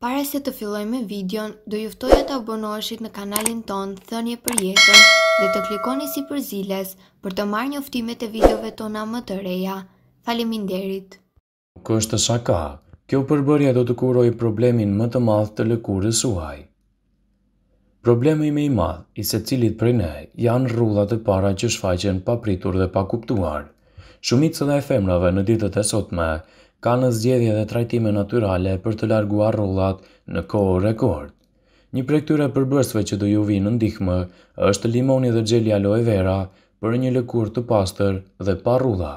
Pare se të filloj me videon, do e të abonoheshit në kanalin ton Thënje për jetën dhe të klikoni si për ziles për të marrë njoftimet e videove tona më të reja. Faleminderit! Kështë shaka, kjo përbërja do të kuroj problemin më të madh të lëkurës suaj. Problemi me i madh, i se cilit për ne, janë rrullat e para që shfaqen pa pritur dhe pa kuptuar. Shumit së dhe e femrave në ditët e sotme, ka në zgjedhje dhe trajtime naturale për të larguar rullat në kohë rekord. Një prej këtyre përbërësve që do ju vinë në ndihmë është limoni dhe gjelja aloe vera për një lëkur të pastër dhe pa rulla.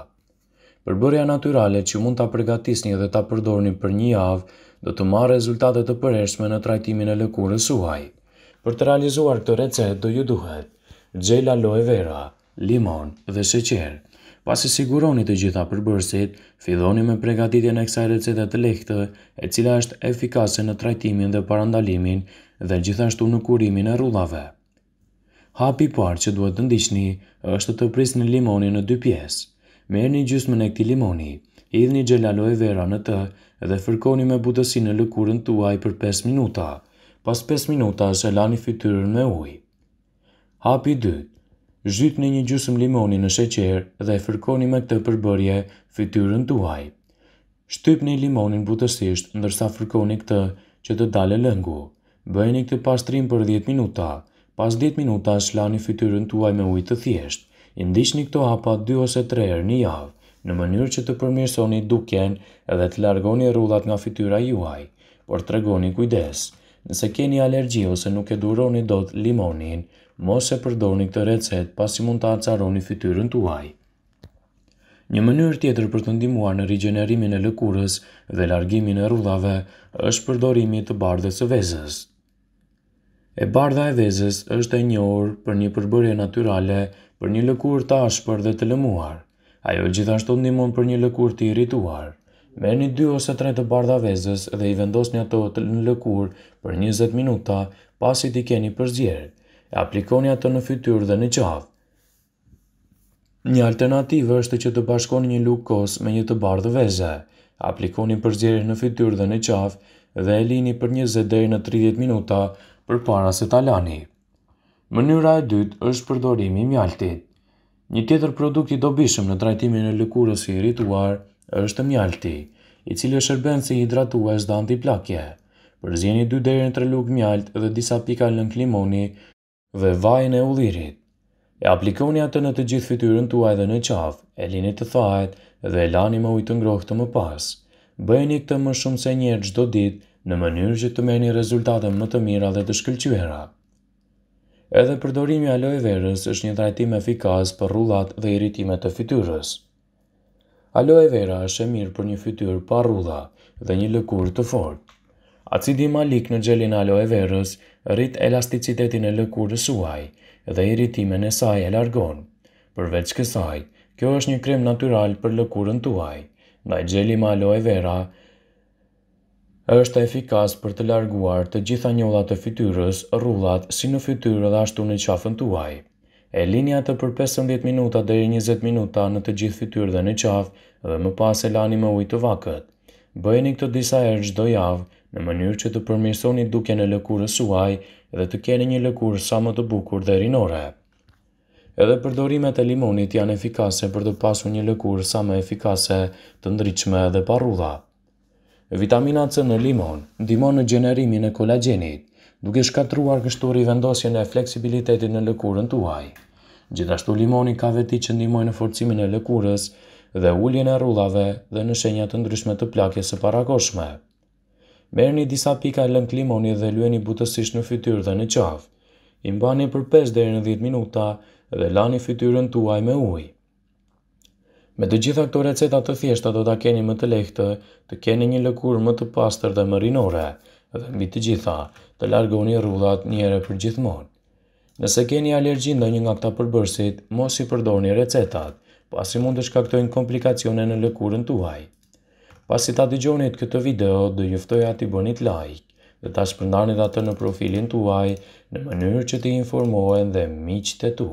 Përbërja naturale që mund të përgatisni dhe të përdorni për një javë do të marë rezultate të përreshme në trajtimin e lëkurës suaj. Për të realizuar të recet do ju duhet gjelja aloe vera, limon dhe sheqerë. Pasi siguroni të gjitha përbërësit, fidhoni me pregatitjen e kësaj recetet të lehtë, e cila është efikase në trajtimin dhe parandalimin dhe gjithashtu në kurimin e rullave. Hapi parë që duhet të ndishtni është të pris në limoni në dy pjesë. Merë një gjysmën e këti limoni, idhë një gjelalo e vera në të dhe fërkoni me butësi në lëkurën tuaj për 5 minuta. Pas 5 minuta është e lani fityrën me ujë. Hapi dytë, zhytni një gjysmë limoni në sheqer dhe fërkoni me këtë përbërje fytyrën tuaj. Shtypni limonin butësisht ndërsa fërkoni këtë që të dalë lëngu. Bëjeni këtë pastrim për 10 minuta. Pas 10 minuta shlani fytyrën tuaj me ujë të thjeshtë. I ndiqni këto hapa 2 ose 3 herë në javë, në mënyrë që të përmirësoni duken edhe të largoni rullat nga fytyra juaj, por tregoni kujdes. Nëse keni alergji ose nuk e duroni dot limonin, mos e përdorni këtë recet pasi mund të acaroni fytyrën tuaj. Një mënyrë tjetër për të ndihmuar në rigjenerimin e lëkurës dhe largimin e rrudhave është përdorimi i bardhës së vezës. E bardha e vezës është e njohur për një përbërje natyrale për një lëkurë të ashpër dhe të lëmuar. Ajo gjithashtu ndihmon për një lëkurë të irrituar. Merrni 2 ose 3 të bardha vezës dhe i vendosni ato në lëkurë për 20 minuta pasi t'i keni përzier e aplikoni atë në fytyrë dhe në qafë. Një alternativë është që të bashkoni një lukë kosë me një të bardhë veze, aplikoni përzjeri në fytyrë dhe në qafë dhe e lini për 20 deri në 30 minuta për para se talani. Mënyra e dytë është përdorimi i mjaltit. Një tjetër produkt i dobishëm në trajtimin e lëkurës i rituar është mjalti, i cili është shërben si hidratues dhe antiplakje. Përzjeni 2 deri në 3 lukë mjalt dhe disa pika lënk limoni dhe vajin e ullirit. E aplikoni atë në të gjithë fytyrën tuaj dhe në qafë, e lini të thajet dhe e lani më ujtë ngrohtë të më pas. Bëjni këtë më shumë se njerë gjdo ditë në mënyrë që të meni rezultate më të mira dhe të shkëlqyera. Edhe përdorimi aloe verës është një trajtim efikas për rullat dhe iritimet të fytyrës. Aloe vera është e mirë për një fytyrë pa rulla dhe një lëkurë të fortë acidi malik në gjelin aloe verës rrit elasticitetin e lëkurës suaj dhe irritimin e saj e largon. Përveç kësaj, kjo është një krem natural për lëkurën tuaj, da i gjeli aloe vera është efikas për të larguar të gjitha njollat të fityrës, rrullat, si në fytyrë dhe ashtu në qafën tuaj. E linja të për 15 minuta dhe 20 minuta në të gjithë fityrë dhe në qafë dhe më pas e lani me ujtë vakët. Bëjeni këto disa erë gjdo javë në mënyrë që të përmirësoni dukjen e lëkurës suaj dhe të keni një lëkurë sa më të bukur dhe rinore. Edhe përdorimet e limonit janë efikase për të pasu një lëkurë sa më efikase të ndryqme dhe parudha. Vitamina C në limon, dimon në gjenerimin e kolagenit, duke shkatruar kështori vendosjen e fleksibilitetin në lëkurën të uaj. Gjithashtu limoni ka veti që ndimoj në forcimin e lëkurës dhe ulljen e rullave dhe në shenjat të ndryshme të plakjes së parakoshme një disa pika lëng limoni dhe lueni butësish në fytyr dhe në qafë. I mbani për 5 deri në 10 minuta dhe lani fytyrën tuaj me ujë. Me të gjitha këto receta të thjeshta do ta keni më të lehtë, të keni një lëkurë më të pastër dhe më rinore, dhe mbi të gjitha, të largoni rrudhat një herë për gjithmonë. Nëse keni alergji një nga këta përbërësit, mos i përdorni recetat, pasi mund të shkaktojnë komplikacione në lëkurën tuaj. Pas i ta të këtë video, dhe juftoj ati bënit like dhe ta shpërndani dhe atë në profilin të uaj në mënyrë që të informohen dhe miqët e tu.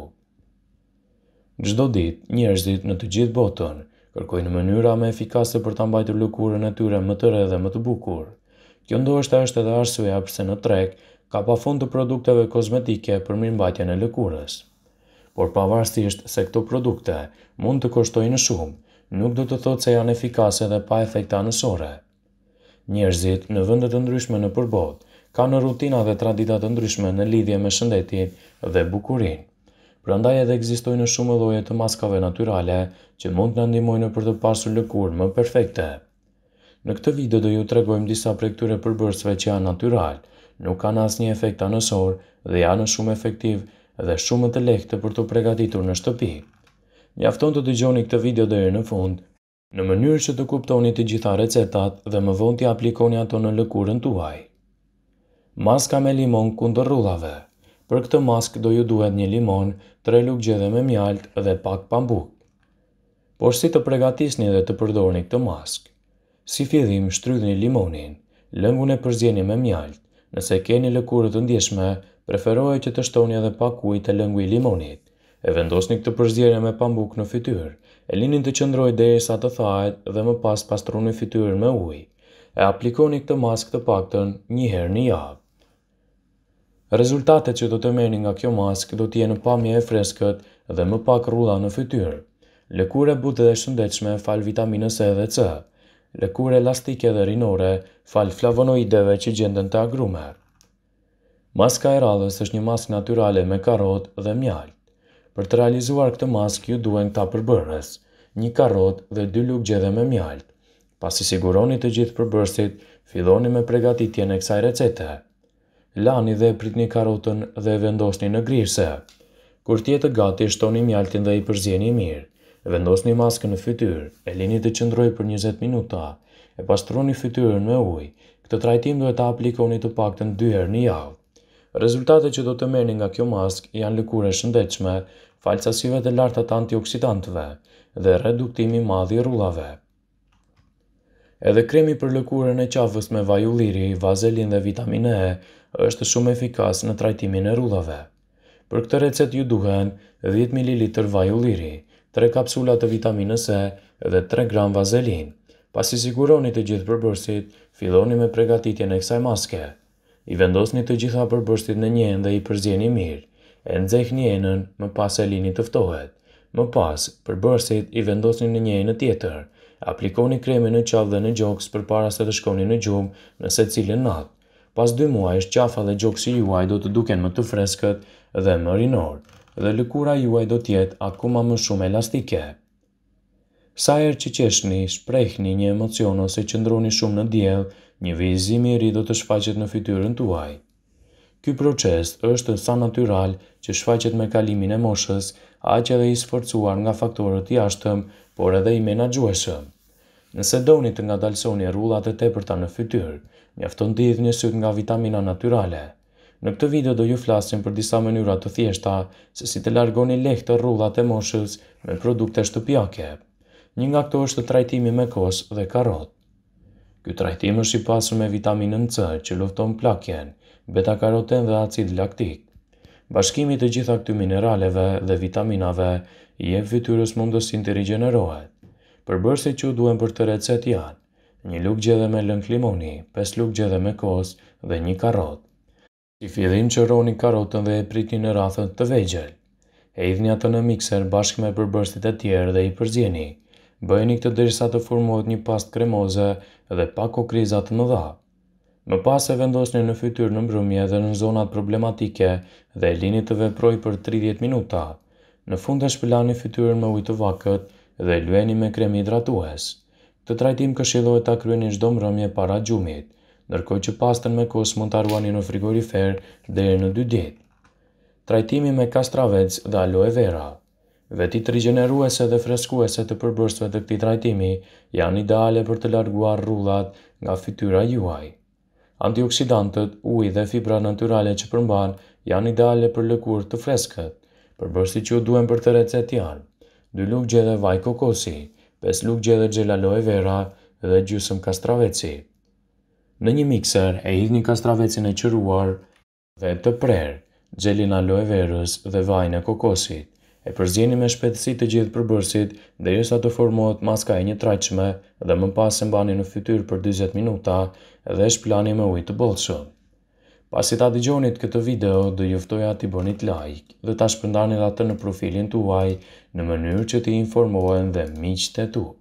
gjdo dit, njerëzit në të gjithë botën, kërkoj në mënyra me efikase për të mbajtë lukurën e tyre më të re dhe më të bukur. Kjo ndo është e është edhe arsuja përse në trek, ka pa fund të produkteve kozmetike për mirëmbajtjen e lukurës por pavarësisht se këto produkte mund të kushtojnë shumë, nuk do të thotë se janë efikase dhe pa efekta anësore. Njerëzit në vëndet të ndryshme në përbot, ka në rutina dhe tradita të ndryshme në lidhje me shëndetin dhe bukurin. Prandaj edhe ekzistojnë shumë lloje të maskave natyrale që mund të na ndihmojnë për të pasur lëkurë më perfekte. Në këtë video do ju tregojmë disa prekture përbërsve përbërësve që janë natyral, nuk kanë asnjë efekt anësor dhe janë shumë efektivë dhe shumë të lehtë për të pregatitur në shtëpi. Mjafton të dëgjoni këtë video deri në fund, në mënyrë që të kuptoni të gjitha recetat dhe më vonë t'i aplikoni ato në lëkurën tuaj. Maska me limon kundër rrudhave. Për këtë mask do ju duhet një limon, tre lugë gjethe me mjalt dhe pak pambuk. Por si të pregatisni dhe të përdorni këtë mask? Si fillim shtrydhni limonin, lëngun e përzjeni me mjalt. Nëse keni lëkurë të ndjeshme, preferoj që të shtoni edhe pak ujë të lëngu i limonit. E vendosni këtë përzjere me pambuk në fityr, e linin të qëndroj dhe sa të thajt dhe më pas pastroni fityr me ujë. E aplikoni këtë mask të pakton njëher një javë. Rezultatet që do të meni nga kjo mask do t'je në pamje e freskët dhe më pak rulla në fytyrë. Lëkure butë dhe shëndechme fal vitaminës E dhe C. Lëkure elastike dhe rinore fal flavonoideve që gjenden të agrumer. Maska e radhës është një mask natyrale me karot dhe mjalt. Për të realizuar këtë mask ju duhen këta përbërës, një karot dhe dy luk gjedhe me mjalt. Pas i siguroni të gjithë përbërësit, fidoni me pregatitjen e kësaj recete. Lani dhe pritni karotën dhe vendosni në grise. Kur tjetë gati, shtoni mjaltin dhe i përzjeni mirë. Vendosni maskën në fytyrë, e lini të qëndroj për 20 minuta, e pastroni fytyrën me ujë. Këtë trajtim duhet të aplikoni të pak të në dyherë një javë. Rezultatet që do të merrni nga kjo mask janë lëkure shëndetshme, falcasive të larta të antioksidantëve dhe reduktimi i madh i rrullave. Edhe kremi për lëkurën e qafës me vaj ulliri, vazelin dhe vitamine E është shumë efikas në trajtimin e rrullave. Për këtë recet ju duhen 10 ml vaj ulliri, 3 kapsula të vitaminës E dhe 3 gram vazelin. Pasi siguroni të gjithë përbërësit, filloni me pregatitjen e kësaj maske i vendosni të gjitha përbërstit në një dhe i përzjeni mirë, e nxeh një enën më pas e lini të ftohet. Më pas, përbërësit i vendosni në një enë tjetër, aplikoni kremi në qafë dhe në gjokës për para se të shkoni në gjumë në cilë në natë. Pas dy muajsh, qafa dhe i juaj do të duken më të freskët dhe më rinor, dhe lëkura juaj do tjetë akuma më shumë elastike. Sa erë që qeshni, shprejhni një emocion ose qëndroni shumë në djelë, një vizimi i ri do të shfaqet në fytyrën tuaj. Ky proces është sa natyral që shfaqet me kalimin e moshës, aq edhe i sforcuar nga faktorët i ashtëm, por edhe i menaxhueshëm. Nëse doni të ngadalsoni rrullat e tepërta në fytyrë, mjafton të hidhni syt nga vitamina natyrale. Në këtë video do ju flasim për disa mënyra të thjeshta se si të largoni lehtë rrullat e moshës me produkte shtëpiake. Një nga këto është trajtimi me kos dhe karotë. Ky trajtim është i pasur me vitaminën C që lufton plakjen, beta-karoten dhe acid laktik. Bashkimi të gjitha këty mineraleve dhe vitaminave i jep fytyrës në të rigjenerohet. Përbërësit që duhen për të recet janë: një luk gjedhe me lëng limoni, pes luk gjedhe me kos dhe një karot. Si fillim qëroni karotën dhe e pritni në rathën të vegjel. E idhni atë në mikser bashkë me përbërësit e tjerë dhe i përzjeni bëjni këtë derisa të formohet një past kremoze dhe pak o krizat më dha. Më pas e vendosni në fytyrë në mbrëmje dhe në zonat problematike dhe e linit të veproj për 30 minuta. Në fund e shpilani fytyrën me ujtë vakët dhe lueni me kremi hidratues. Të trajtim këshilohet të kryeni shdo mbrëmje para gjumit, nërko që pastën me kosë mund të arruani në frigorifer dhe në dy ditë. Trajtimi me kastravec dhe aloe vera. Veti të rigjeneruese dhe freskuese të përbërstve të këti trajtimi janë ideale për të larguar rullat nga fityra juaj. Antioksidantët, uj dhe fibra naturale që përmban janë ideale për lëkur të freskët, përbërsti që duhem për të recet janë, 2 lukë gjedhe vaj kokosi, 5 lukë gjedhe gjelalo e vera dhe gjusëm kastraveci. Në një mikser e hidhni një kastravecin e qëruar dhe të prerë, gjelina aloe dhe vajnë e kokosit e përzjeni me shpetsi të gjithë përbërësit dhe jësa të formohet maska e një trajqme dhe më pas e mbani në fytyr për 20 minuta dhe shplani me ujtë të bolëshë. Pasi ta digjonit këtë video, dhe juftoja t'i bonit like dhe ta shpëndani dhe atë në profilin t'uaj në mënyrë që t'i informohen dhe miqët e t'uaj.